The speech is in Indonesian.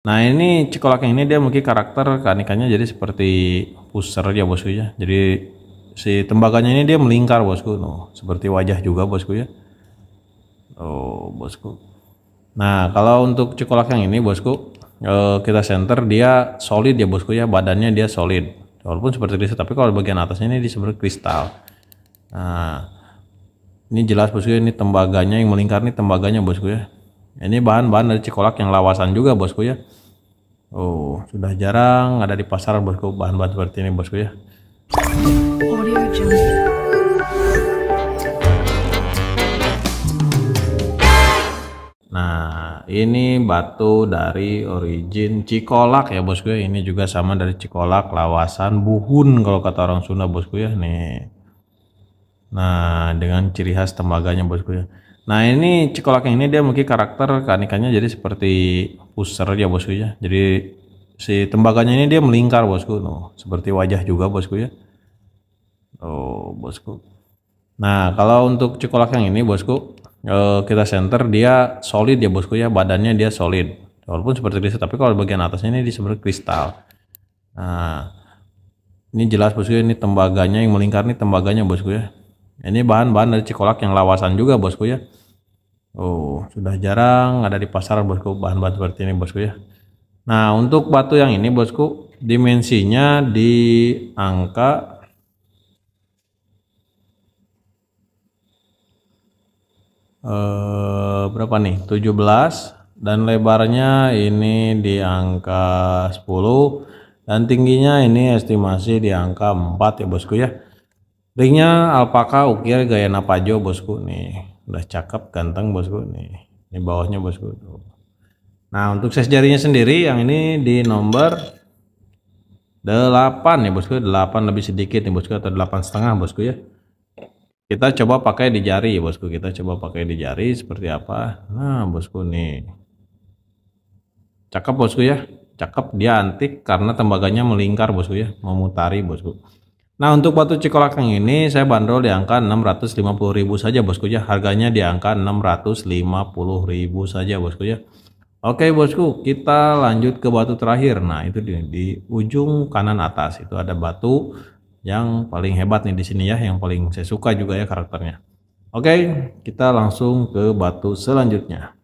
Nah ini Cikolak yang ini dia mungkin karakter keanikannya jadi seperti pusar ya bosku ya. Jadi si tembaganya ini dia melingkar bosku, tuh seperti wajah juga bosku ya. Oh bosku. Nah kalau untuk Cikolak yang ini bosku eh, kita center dia solid ya bosku ya, badannya dia solid. Walaupun seperti kristal, tapi kalau bagian atasnya ini disebut kristal. Nah ini jelas bosku ya, ini tembaganya yang melingkar ini tembaganya bosku ya. Ini bahan-bahan dari cikolak yang lawasan juga bosku ya. Oh, sudah jarang ada di pasar bosku bahan-bahan seperti ini bosku ya. Nah, ini batu dari origin Cikolak ya bosku ya. Ini juga sama dari Cikolak, lawasan, buhun kalau kata orang Sunda bosku ya. Nih. Nah, dengan ciri khas tembaganya bosku. ya Nah, ini cekolak yang ini dia mungkin karakter keanikannya jadi seperti pusar ya bosku ya. Jadi si tembaganya ini dia melingkar bosku. Tuh, seperti wajah juga bosku ya. Oh, bosku. Nah, kalau untuk cekolak yang ini bosku, eh, kita center dia solid ya bosku ya. Badannya dia solid. Walaupun seperti kristal, tapi kalau bagian atasnya ini disebut kristal. Nah, ini jelas bosku ya, ini tembaganya yang melingkar ini tembaganya bosku ya ini bahan-bahan dari cikolak yang lawasan juga bosku ya. Oh, sudah jarang ada di pasar bosku bahan-bahan seperti ini bosku ya. Nah, untuk batu yang ini bosku, dimensinya di angka eh, berapa nih? 17 dan lebarnya ini di angka 10 dan tingginya ini estimasi di angka 4 ya bosku ya. Ringnya alpaka ukir gaya napajo bosku nih. Udah cakep ganteng bosku nih. Ini bawahnya bosku tuh. Nah, untuk ses jarinya sendiri yang ini di nomor 8 ya bosku, 8 lebih sedikit nih bosku atau 8 setengah bosku ya. Kita coba pakai di jari ya bosku, kita coba pakai di jari seperti apa. Nah, bosku nih. Cakep bosku ya, cakep dia antik karena tembaganya melingkar bosku ya, memutari bosku. Nah untuk batu cikolakang ini saya bandrol di angka 650.000 saja bosku ya. Harganya di angka 650.000 saja bosku ya. Oke bosku kita lanjut ke batu terakhir. Nah itu di, di ujung kanan atas itu ada batu yang paling hebat nih di sini ya. Yang paling saya suka juga ya karakternya. Oke kita langsung ke batu selanjutnya.